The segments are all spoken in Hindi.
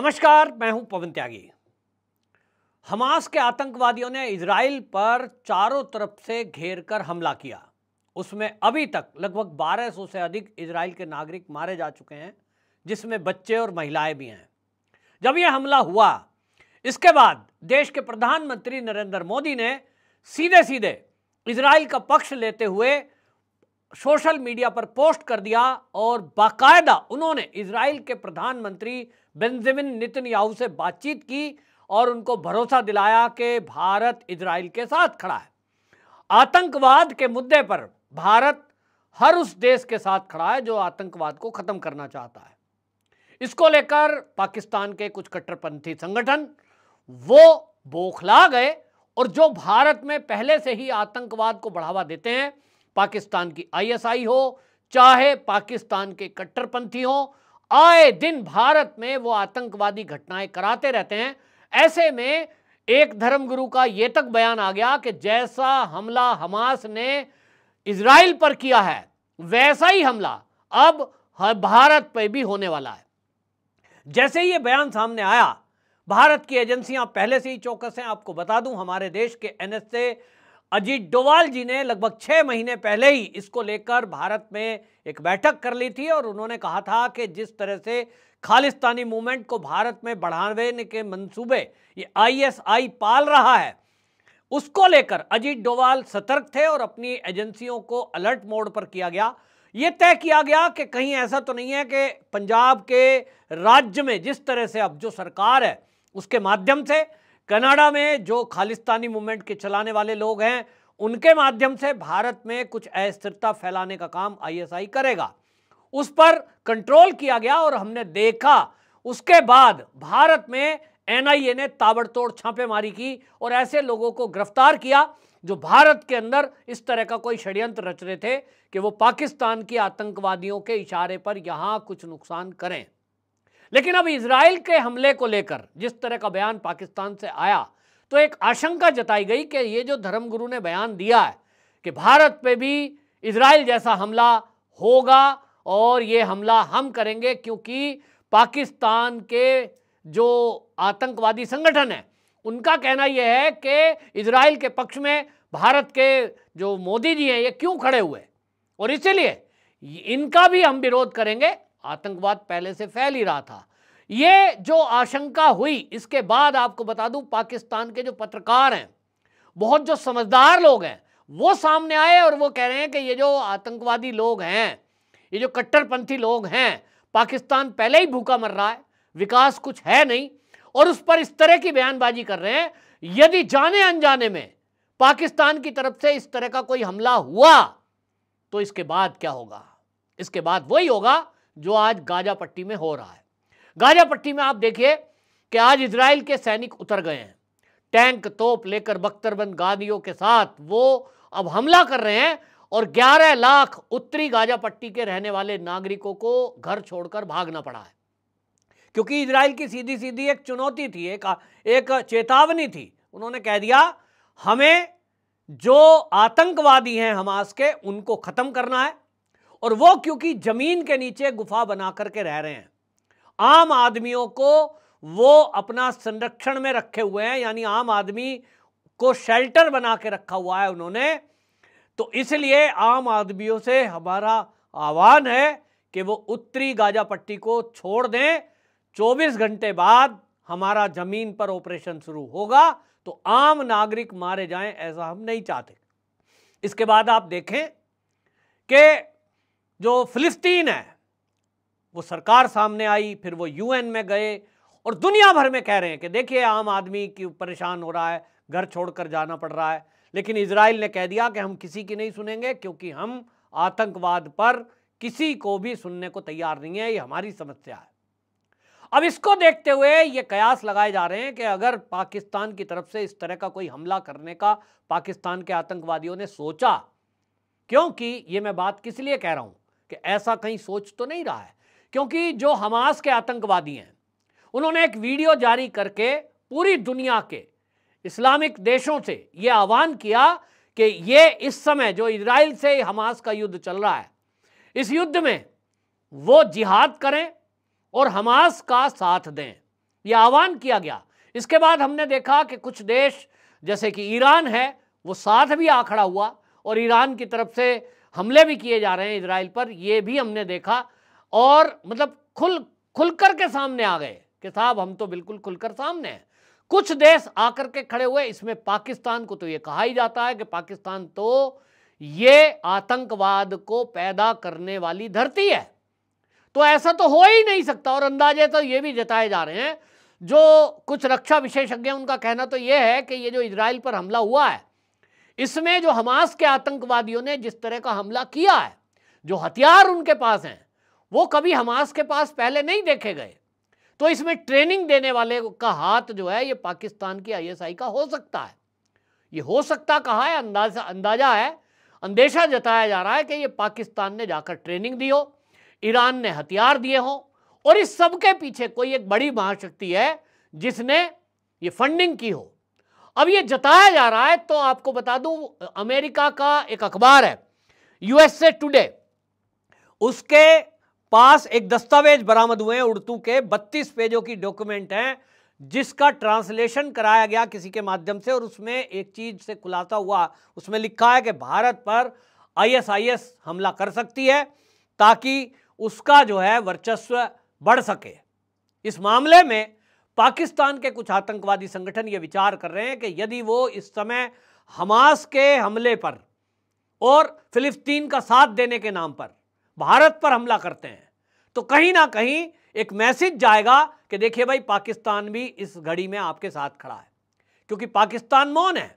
नमस्कार मैं हूं पवन त्यागी हमास के आतंकवादियों ने इसराइल पर चारों तरफ से घेर कर हमला किया उसमें अभी तक लगभग 1200 से अधिक इसराइल के नागरिक मारे जा चुके हैं जिसमें बच्चे और महिलाएं भी हैं जब यह हमला हुआ इसके बाद देश के प्रधानमंत्री नरेंद्र मोदी ने सीधे सीधे इसराइल का पक्ष लेते हुए सोशल मीडिया पर पोस्ट कर दिया और बाकायदा उन्होंने इसराइल के प्रधानमंत्री बेंजामिन याहू से बातचीत की और उनको भरोसा दिलाया कि भारत इसराइल के साथ खड़ा है आतंकवाद के मुद्दे पर भारत हर उस देश के साथ खड़ा है जो आतंकवाद को ख़त्म करना चाहता है इसको लेकर पाकिस्तान के कुछ कट्टरपंथी संगठन वो बौखला गए और जो भारत में पहले से ही आतंकवाद को बढ़ावा देते हैं पाकिस्तान की आईएसआई हो चाहे पाकिस्तान के कट्टरपंथी हो आए दिन भारत में वो आतंकवादी घटनाएं कराते रहते हैं ऐसे में एक धर्मगुरु का ये तक बयान आ गया कि जैसा हमला हमास ने इसराइल पर किया है वैसा ही हमला अब भारत पर भी होने वाला है जैसे ही ये बयान सामने आया भारत की एजेंसियां पहले से ही चौकस हैं आपको बता दूं हमारे देश के एनएसए अजीत डोवाल जी ने लगभग छह महीने पहले ही इसको लेकर भारत में एक बैठक कर ली थी और उन्होंने कहा था कि जिस तरह से खालिस्तानी मूवमेंट को भारत में बढ़ाने के मंसूबे ये आईएसआई पाल रहा है उसको लेकर अजीत डोवाल सतर्क थे और अपनी एजेंसियों को अलर्ट मोड पर किया गया यह तय किया गया कि कहीं ऐसा तो नहीं है कि पंजाब के राज्य में जिस तरह से अब जो सरकार है उसके माध्यम से कनाडा में जो खालिस्तानी मूवमेंट के चलाने वाले लोग हैं उनके माध्यम से भारत में कुछ अस्थिरता फैलाने का काम आईएसआई करेगा उस पर कंट्रोल किया गया और हमने देखा उसके बाद भारत में एनआईए ने ताबड़तोड़ छापेमारी की और ऐसे लोगों को गिरफ्तार किया जो भारत के अंदर इस तरह का कोई षड्यंत्र रच रहे थे कि वो पाकिस्तान की आतंकवादियों के इशारे पर यहाँ कुछ नुकसान करें लेकिन अब इसराइल के हमले को लेकर जिस तरह का बयान पाकिस्तान से आया तो एक आशंका जताई गई कि ये जो धर्मगुरु ने बयान दिया है कि भारत पे भी इसराइल जैसा हमला होगा और ये हमला हम करेंगे क्योंकि पाकिस्तान के जो आतंकवादी संगठन है उनका कहना यह है कि इसराइल के पक्ष में भारत के जो मोदी जी हैं ये क्यों खड़े हुए और इसीलिए इनका भी हम विरोध करेंगे आतंकवाद पहले से फैल ही रहा था ये जो आशंका हुई इसके बाद आपको बता दूं पाकिस्तान के जो पत्रकार हैं बहुत जो समझदार लोग हैं वो सामने आए और वो कह रहे हैं कि ये जो आतंकवादी लोग हैं ये जो कट्टरपंथी लोग हैं पाकिस्तान पहले ही भूखा मर रहा है विकास कुछ है नहीं और उस पर इस तरह की बयानबाजी कर रहे हैं यदि जाने अनजाने में पाकिस्तान की तरफ से इस तरह का कोई हमला हुआ तो इसके बाद क्या होगा इसके बाद वही होगा जो आज गाजा पट्टी में हो रहा है गाजा पट्टी में आप देखिए कि आज इसराइल के सैनिक उतर गए हैं टैंक तोप लेकर बख्तरबंद गादियों के साथ वो अब हमला कर रहे हैं और 11 लाख उत्तरी गाजा पट्टी के रहने वाले नागरिकों को घर छोड़कर भागना पड़ा है क्योंकि इसराइल की सीधी सीधी एक चुनौती थी एक एक चेतावनी थी उन्होंने कह दिया हमें जो आतंकवादी हैं हमास के उनको ख़त्म करना है और वो क्योंकि जमीन के नीचे गुफा बना करके रह रहे हैं आम आदमियों को वो अपना संरक्षण में रखे हुए हैं यानी आम आदमी को शेल्टर बना के रखा हुआ है उन्होंने तो इसलिए आम आदमियों से हमारा आह्वान है कि वो उत्तरी गाजा पट्टी को छोड़ दें 24 घंटे बाद हमारा जमीन पर ऑपरेशन शुरू होगा तो आम नागरिक मारे जाएं ऐसा हम नहीं चाहते इसके बाद आप देखें कि जो फिलिस्तीन है वो सरकार सामने आई फिर वो यूएन में गए और दुनिया भर में कह रहे हैं कि देखिए आम आदमी की परेशान हो रहा है घर छोड़कर जाना पड़ रहा है लेकिन इसराइल ने कह दिया कि हम किसी की नहीं सुनेंगे क्योंकि हम आतंकवाद पर किसी को भी सुनने को तैयार नहीं है ये हमारी समस्या है अब इसको देखते हुए ये कयास लगाए जा रहे हैं कि अगर पाकिस्तान की तरफ से इस तरह का कोई हमला करने का पाकिस्तान के आतंकवादियों ने सोचा क्योंकि ये मैं बात किस लिए कह रहा हूं कि ऐसा कहीं सोच तो नहीं रहा है क्योंकि जो हमास के आतंकवादी हैं उन्होंने एक वीडियो जारी करके पूरी दुनिया के इस्लामिक देशों से ये आह्वान किया कि ये इस समय जो इसराइल से हमास का युद्ध चल रहा है इस युद्ध में वो जिहाद करें और हमास का साथ दें ये आह्वान किया गया इसके बाद हमने देखा कि कुछ देश जैसे कि ईरान है वो साथ भी आ खड़ा हुआ और ईरान की तरफ से हमले भी किए जा रहे हैं इसराइल पर ये भी हमने देखा और मतलब खुल खुलकर के सामने आ गए कि साहब हम तो बिल्कुल खुलकर सामने हैं कुछ देश आकर के खड़े हुए इसमें पाकिस्तान को तो ये कहा ही जाता है कि पाकिस्तान तो ये आतंकवाद को पैदा करने वाली धरती है तो ऐसा तो हो ही नहीं सकता और अंदाजे तो ये भी जताए जा रहे हैं जो कुछ रक्षा विशेषज्ञ उनका कहना तो ये है कि ये जो इसराइल पर हमला हुआ है इसमें जो हमास के आतंकवादियों ने जिस तरह का हमला किया है जो हथियार उनके पास हैं वो कभी हमास के पास पहले नहीं देखे गए तो इसमें ट्रेनिंग देने वाले का हाथ जो है ये पाकिस्तान की आईएसआई का हो सकता है ये हो सकता कहा है अंदाजा अंदाजा है अंदेशा जताया जा रहा है कि ये पाकिस्तान ने जाकर ट्रेनिंग दी हो ईरान ने हथियार दिए हों और इस सबके पीछे कोई एक बड़ी महाशक्ति है जिसने ये फंडिंग की हो अब ये जताया जा रहा है तो आपको बता दूं अमेरिका का एक अखबार है यूएसए टुडे उसके पास एक दस्तावेज बरामद हुए हैं उर्दू के 32 पेजों की डॉक्यूमेंट हैं जिसका ट्रांसलेशन कराया गया किसी के माध्यम से और उसमें एक चीज से खुलासा हुआ उसमें लिखा है कि भारत पर आईएसआईएस हमला कर सकती है ताकि उसका जो है वर्चस्व बढ़ सके इस मामले में पाकिस्तान के कुछ आतंकवादी संगठन ये विचार कर रहे हैं कि यदि वो इस समय हमास के हमले पर और फिलिस्तीन का साथ देने के नाम पर भारत पर हमला करते हैं तो कहीं ना कहीं एक मैसेज जाएगा कि देखिए भाई पाकिस्तान भी इस घड़ी में आपके साथ खड़ा है क्योंकि पाकिस्तान मौन है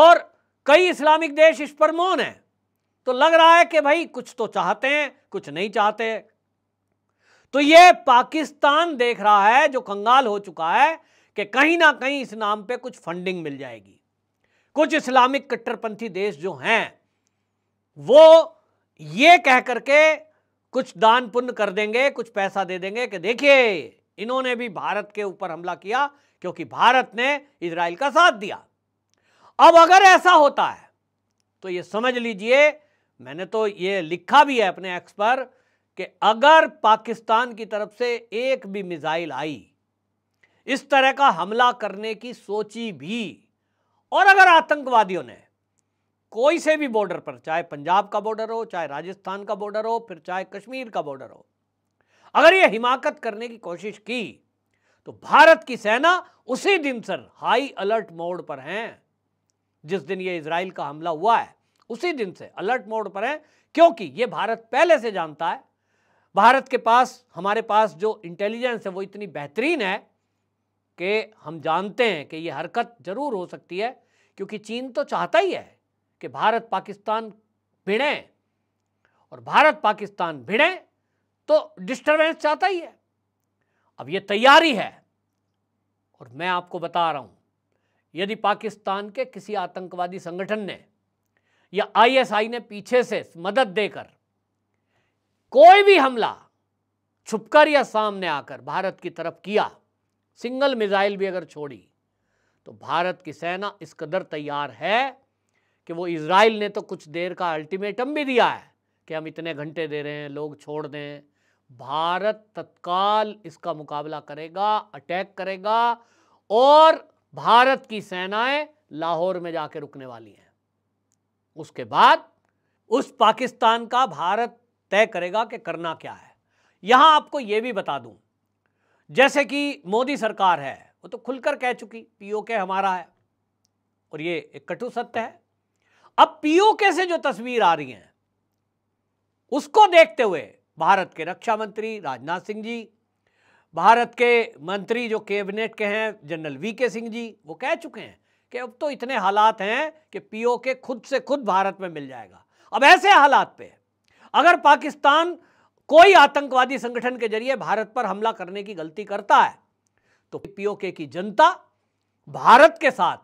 और कई इस्लामिक देश इस पर मौन है तो लग रहा है कि भाई कुछ तो चाहते हैं कुछ नहीं चाहते तो ये पाकिस्तान देख रहा है जो कंगाल हो चुका है कि कहीं ना कहीं इस नाम पे कुछ फंडिंग मिल जाएगी कुछ इस्लामिक कट्टरपंथी देश जो हैं वो ये कह करके कुछ दान पुण्य कर देंगे कुछ पैसा दे देंगे कि देखिए इन्होंने भी भारत के ऊपर हमला किया क्योंकि भारत ने इसराइल का साथ दिया अब अगर ऐसा होता है तो ये समझ लीजिए मैंने तो ये लिखा भी है अपने एक्स पर कि अगर पाकिस्तान की तरफ से एक भी मिज़ाइल आई इस तरह का हमला करने की सोची भी और अगर आतंकवादियों ने कोई से भी बॉर्डर पर चाहे पंजाब का बॉर्डर हो चाहे राजस्थान का बॉर्डर हो फिर चाहे कश्मीर का बॉर्डर हो अगर ये हिमाकत करने की कोशिश की तो भारत की सेना उसी दिन सर हाई अलर्ट मोड पर हैं जिस दिन ये इसराइल का हमला हुआ है उसी दिन से अलर्ट मोड पर है क्योंकि ये भारत पहले से जानता है भारत के पास हमारे पास जो इंटेलिजेंस है वो इतनी बेहतरीन है कि हम जानते हैं कि ये हरकत ज़रूर हो सकती है क्योंकि चीन तो चाहता ही है कि भारत पाकिस्तान भिड़े और भारत पाकिस्तान भिड़े तो डिस्टरबेंस चाहता ही है अब ये तैयारी है और मैं आपको बता रहा हूँ यदि पाकिस्तान के किसी आतंकवादी संगठन ने या आईएसआई ने पीछे से मदद देकर कोई भी हमला छुपकर या सामने आकर भारत की तरफ किया सिंगल मिसाइल भी अगर छोड़ी तो भारत की सेना इस कदर तैयार है कि वो इसराइल ने तो कुछ देर का अल्टीमेटम भी दिया है कि हम इतने घंटे दे रहे हैं लोग छोड़ दें भारत तत्काल इसका मुकाबला करेगा अटैक करेगा और भारत की सेनाएं लाहौर में जाकर रुकने वाली हैं उसके बाद उस पाकिस्तान का भारत तय करेगा कि करना क्या है यहां आपको यह भी बता दूं जैसे कि मोदी सरकार है वो तो खुलकर कह चुकी पीओके हमारा है और ये एक कटु सत्य है अब पीओके से जो तस्वीर आ रही है उसको देखते हुए भारत के रक्षा मंत्री राजनाथ सिंह जी भारत के मंत्री जो कैबिनेट के हैं जनरल वी के सिंह जी वो कह चुके हैं कि अब तो इतने हालात हैं कि पीओके खुद से खुद भारत में मिल जाएगा अब ऐसे हालात पे अगर पाकिस्तान कोई आतंकवादी संगठन के जरिए भारत पर हमला करने की गलती करता है तो पीओके की जनता भारत के साथ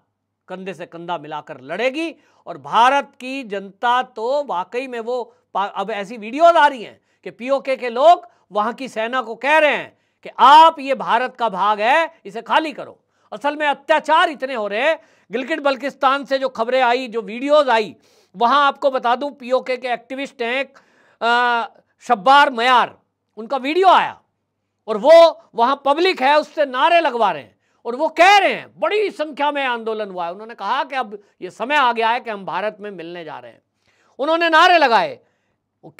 कंधे से कंधा मिलाकर लड़ेगी और भारत की जनता तो वाकई में वो अब ऐसी वीडियोज आ रही हैं कि पीओके के लोग वहां की सेना को कह रहे हैं कि आप ये भारत का भाग है इसे खाली करो असल में अत्याचार इतने हो रहे हैं गिलगिट बल्किस्तान से जो खबरें आई जो वीडियोज आई वहां आपको बता दूं पीओके के एक्टिविस्ट हैं शब्बार मयार उनका वीडियो आया और वो वहाँ पब्लिक है उससे नारे लगवा रहे हैं और वो कह रहे हैं बड़ी संख्या में आंदोलन हुआ है उन्होंने कहा कि अब ये समय आ गया है कि हम भारत में मिलने जा रहे हैं उन्होंने नारे लगाए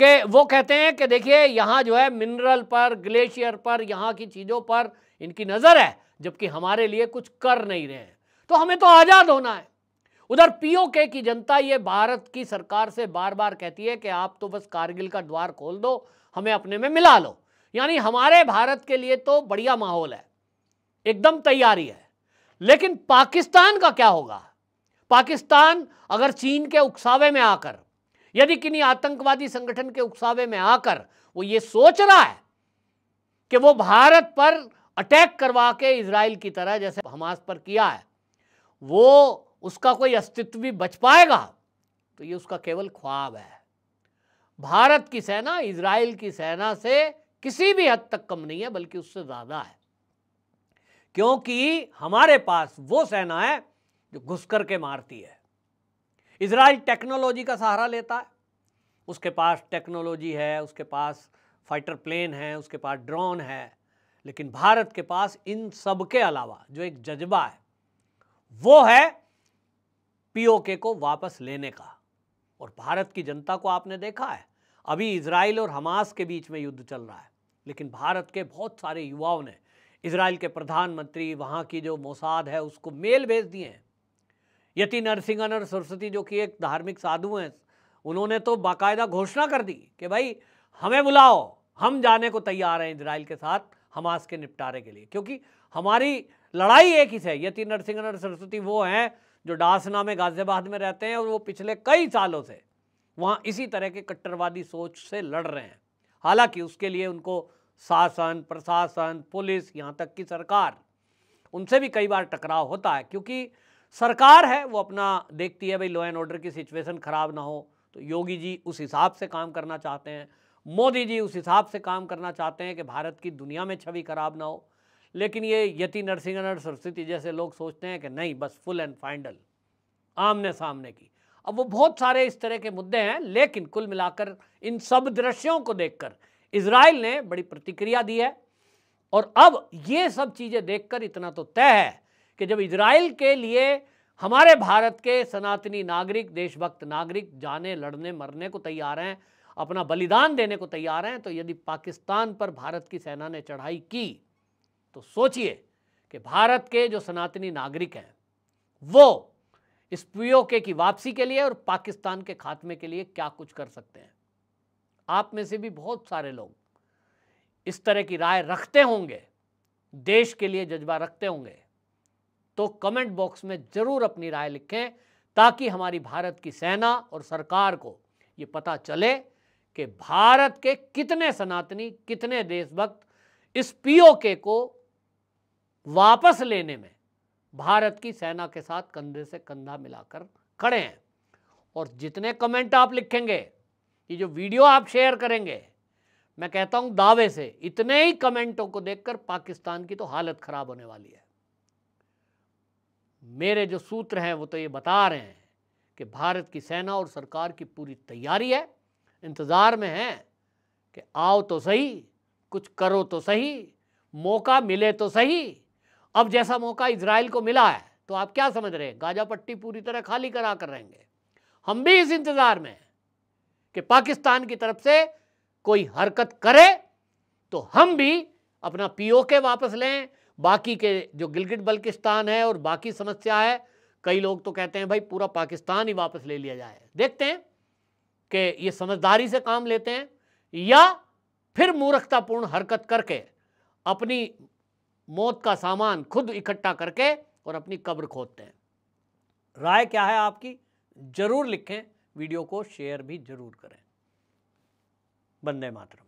के वो कहते हैं कि देखिए यहाँ जो है मिनरल पर ग्लेशियर पर यहाँ की चीज़ों पर इनकी नज़र है जबकि हमारे लिए कुछ कर नहीं रहे हैं तो हमें तो आज़ाद होना है उधर पीओके की जनता ये भारत की सरकार से बार बार कहती है कि आप तो बस कारगिल का द्वार खोल दो हमें अपने में मिला लो यानी हमारे भारत के लिए तो बढ़िया माहौल है एकदम तैयारी है लेकिन पाकिस्तान का क्या होगा पाकिस्तान अगर चीन के उकसावे में आकर यदि किन्हीं आतंकवादी संगठन के उकसावे में आकर वो ये सोच रहा है कि वो भारत पर अटैक करवा के इसराइल की तरह जैसे हमास पर किया है वो उसका कोई अस्तित्व भी बच पाएगा तो ये उसका केवल ख्वाब है भारत की सेना इसराइल की सेना से किसी भी हद तक कम नहीं है बल्कि उससे ज़्यादा है क्योंकि हमारे पास वो सेना है जो घुस करके मारती है इसराइल टेक्नोलॉजी का सहारा लेता है उसके पास टेक्नोलॉजी है उसके पास फाइटर प्लेन है उसके पास ड्रोन है लेकिन भारत के पास इन सब के अलावा जो एक जज्बा है वो है पीओके को वापस लेने का और भारत की जनता को आपने देखा है अभी इसराइल और हमास के बीच में युद्ध चल रहा है लेकिन भारत के बहुत सारे युवाओं ने इसराइल के प्रधानमंत्री वहाँ की जो मोसाद है उसको मेल भेज दिए हैं यति नरसिंहन और सरस्वती जो कि एक धार्मिक साधु हैं उन्होंने तो बाकायदा घोषणा कर दी कि भाई हमें बुलाओ हम जाने को तैयार हैं इसराइल के साथ हमास के निपटारे के लिए क्योंकि हमारी लड़ाई एक ही से यति नरसिंहन और सरस्वती वो हैं जो डासना में गाजियाबाद में रहते हैं और वो पिछले कई सालों से वहाँ इसी तरह के कट्टरवादी सोच से लड़ रहे हैं हालांकि उसके लिए उनको शासन प्रशासन पुलिस यहाँ तक कि सरकार उनसे भी कई बार टकराव होता है क्योंकि सरकार है वो अपना देखती है भाई लॉ एंड ऑर्डर की सिचुएशन ख़राब ना हो तो योगी जी उस हिसाब से काम करना चाहते हैं मोदी जी उस हिसाब से काम करना चाहते हैं कि भारत की दुनिया में छवि खराब ना हो लेकिन ये यति नर सरस्वती जैसे लोग सोचते हैं कि नहीं बस फुल एंड फाइनल आमने सामने की अब वो बहुत सारे इस तरह के मुद्दे हैं लेकिन कुल मिलाकर इन सब दृश्यों को देखकर इसराइल ने बड़ी प्रतिक्रिया दी है और अब ये सब चीज़ें देखकर इतना तो तय है कि जब इसराइल के लिए हमारे भारत के सनातनी नागरिक देशभक्त नागरिक जाने लड़ने मरने को तैयार हैं अपना बलिदान देने को तैयार हैं तो यदि पाकिस्तान पर भारत की सेना ने चढ़ाई की तो सोचिए कि भारत के जो सनातनी नागरिक हैं वो इस पीओके की वापसी के लिए और पाकिस्तान के खात्मे के लिए क्या कुछ कर सकते हैं आप में से भी बहुत सारे लोग इस तरह की राय रखते होंगे देश के लिए जज्बा रखते होंगे तो कमेंट बॉक्स में ज़रूर अपनी राय लिखें ताकि हमारी भारत की सेना और सरकार को ये पता चले कि भारत के कितने सनातनी कितने देशभक्त इस पीओके को वापस लेने में भारत की सेना के साथ कंधे से कंधा मिलाकर खड़े हैं और जितने कमेंट आप लिखेंगे ये जो वीडियो आप शेयर करेंगे मैं कहता हूं दावे से इतने ही कमेंटों को देखकर पाकिस्तान की तो हालत खराब होने वाली है मेरे जो सूत्र हैं वो तो ये बता रहे हैं कि भारत की सेना और सरकार की पूरी तैयारी है इंतज़ार में है कि आओ तो सही कुछ करो तो सही मौका मिले तो सही अब जैसा मौका इसराइल को मिला है तो आप क्या समझ रहे हैं गाजा पट्टी पूरी तरह खाली करा कर रहेंगे हम भी इस इंतज़ार में कि पाकिस्तान की तरफ से कोई हरकत करे तो हम भी अपना पीओके वापस लें बाकी के जो गिलगिट बल्किस्तान है और बाकी समस्या है कई लोग तो कहते हैं भाई पूरा पाकिस्तान ही वापस ले लिया जाए देखते हैं कि ये समझदारी से काम लेते हैं या फिर मूर्खतापूर्ण हरकत करके अपनी मौत का सामान खुद इकट्ठा करके और अपनी कब्र खोदते हैं राय क्या है आपकी ज़रूर लिखें वीडियो को शेयर भी ज़रूर करें बंदे मातरम